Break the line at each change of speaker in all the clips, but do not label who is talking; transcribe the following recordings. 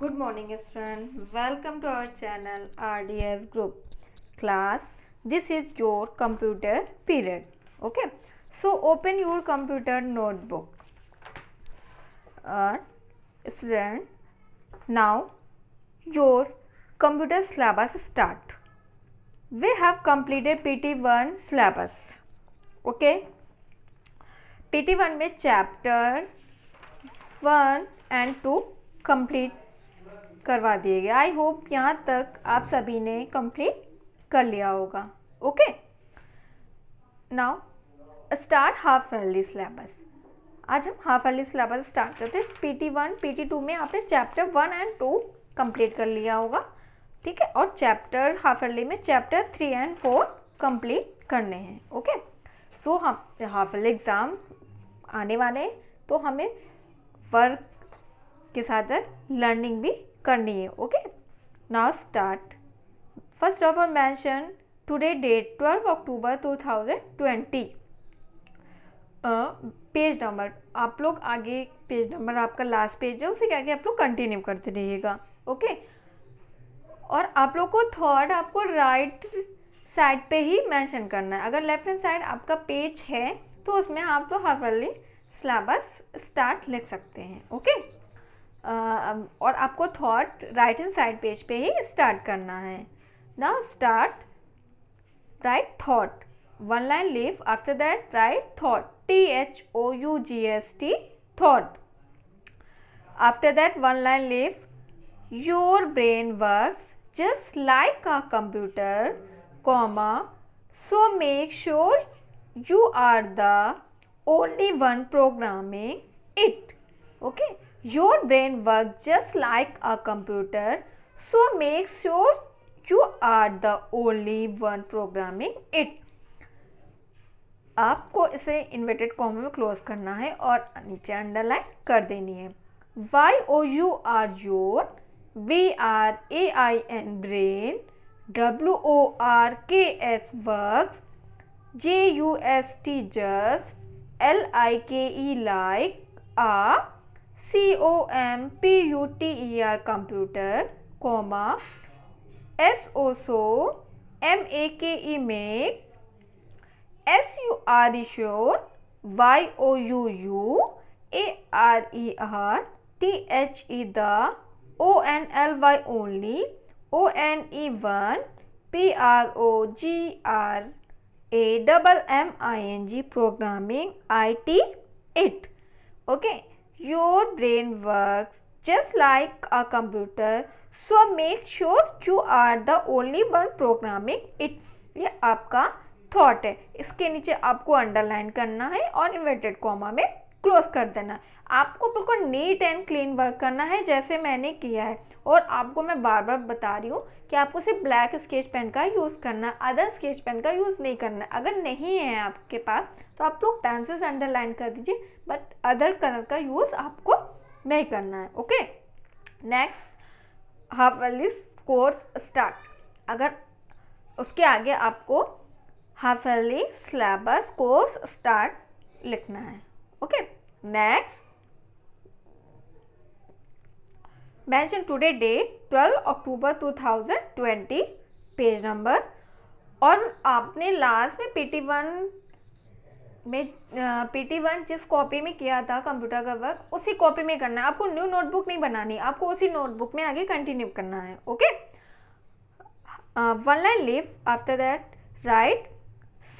Good morning students. Welcome to our channel RDS group. Class, this is your computer period. Okay. So open your computer notebook. Uh, student, now your computer syllabus start. We have completed PT1 syllabus. Okay. PT1 में chapter 1 and 2 complete करवा दिए गए I hope यहाँ तक आप सभी ने complete कर लिया होगा okay now start half yearly syllabus आज हम हाफ अर्ली सिलेबस स्टार्ट करते हैं P T one P T two में आपने chapter one and two complete कर लिया होगा ठीक है और चैप्टर हाफ एयरली में chapter three and four complete करने हैं ओके सो हम हाफ एयरली एग्ज़ाम आने वाले हैं तो हमें वर्क के साथ साथ लर्निंग भी करनी है okay now start first of all mention today date 12 October 2020 page number आप लोग आगे पेज नंबर आपका लास्ट पेज है उसे क्या आगे आप लोग कंटिन्यू करते रहिएगा ओके और आप लोग को थर्ड आपको राइट साइड पे ही मेंशन करना है अगर लेफ्ट हैंड साइड आपका पेज है तो उसमें आप तो हाफ सिलेबस स्टार्ट लिख सकते हैं ओके और आपको thought right hand side page पे ही स्टार्ट करना है now start write thought one line leave after that write thought T H O U G S T thought after that one line leave your brain work just like a computer comma so make sure you are the only one programming it okay Your brain works just like a computer, so make sure you are the only one programming it. आपको इसे inverted com में close करना है और नीचे underline कर देनी है Y O U R your B R A I N brain W O R K S work J U S T just L I K E like a C O M P U T E R computer comma S O so M A K E make S U R E sure Y O U you A R E are T H E the O N L Y only O N E one P R O G R A double M I N G programming I T it okay Your brain works just like a computer. So make sure you are the only one programming it. ye aapka thought hai iske niche aapko underline karna hai aur inverted comma mein close कर देना आपको बिल्कुल neat and clean work करना है जैसे मैंने किया है और आपको मैं बार बार बता रही हूँ कि आपको सिर्फ ब्लैक स्केच पेन का यूज़ करना अदर स्केच पेन का यूज़ नहीं करना अगर नहीं है आपके पास तो आप लोग पेंसिल्स अंडरलाइन कर दीजिए बट अदर कलर का यूज़ आपको नहीं करना है ओके नेक्स्ट हाफ वाली कोर्स स्टार्ट अगर उसके आगे आपको हाफ वाली स्लेबस कोर्स स्टार्ट लिखना है okay next date twelve October 12 thousand 2020 page number और आपने लास्ट में पीटी वन में पीटी वन जिस कॉपी में किया था कंप्यूटर का वर्क उसी कॉपी में करना है आपको न्यू नोटबुक नहीं बनानी आपको उसी नोटबुक में आगे कंटिन्यू करना है okay one line leave after that write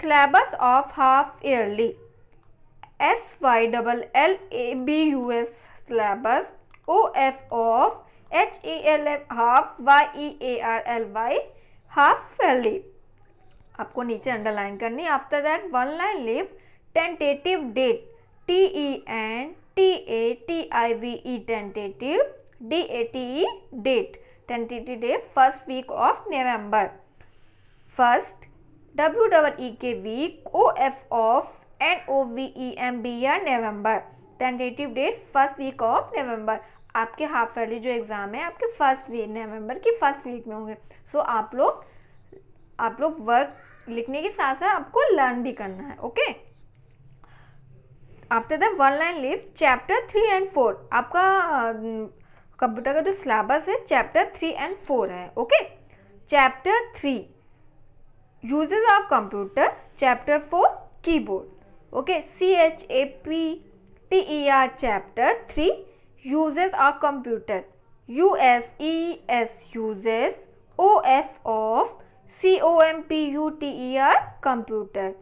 syllabus of half yearly S Y double L A B U S syllabus O F of H E L F half Y E A R L Y half yearly आपको नीचे underline करनी after that one line leave tentative date T E N T A T I V E tentative D A T E date tentative date first week of November first W double E K week O F of N O V E M B R November tentative date first week of November आपके half yearly जो exam है आपके first week नवंबर की first week में होंगे सो so, आप लोग आप लोग वर्क लिखने के साथ साथ आपको लर्न भी करना है okay after the one line leave chapter three and four आपका कंप्यूटर का जो सिलेबस है चैप्टर थ्री एंड फोर है okay chapter three usages of computer chapter four keyboard okay C H A P T E R chapter three usages a computer U S E S usages O F of C O M P U T E R computer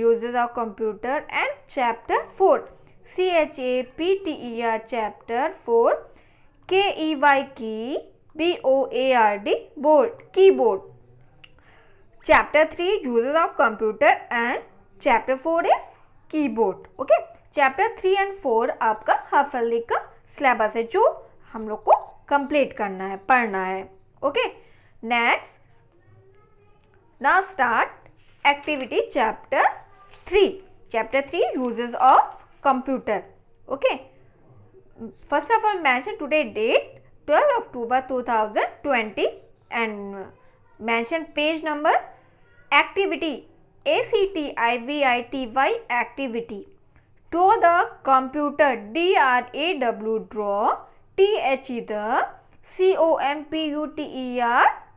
usages a computer and chapter four C H A P T E R chapter four K E Y key B O A R D board key board chapter three usages of computer and chapter four is keyboard okay chapter three and four आपका half yearly का syllabus है जो हम लोग को complete करना है पढ़ना है ओके नेक्स्ट ना start activity chapter three chapter three usages of computer okay first of all mention today date 12 October 2020 and mention page number activity ACTIVITY activity. To the computer DRAW draw THE the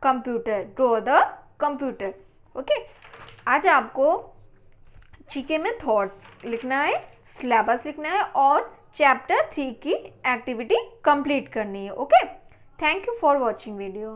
COMPUTER computer draw the computer. Okay आज आपको GK में thought लिखना है syllabus लिखना है और chapter three की activity complete करनी है okay thank you for watching video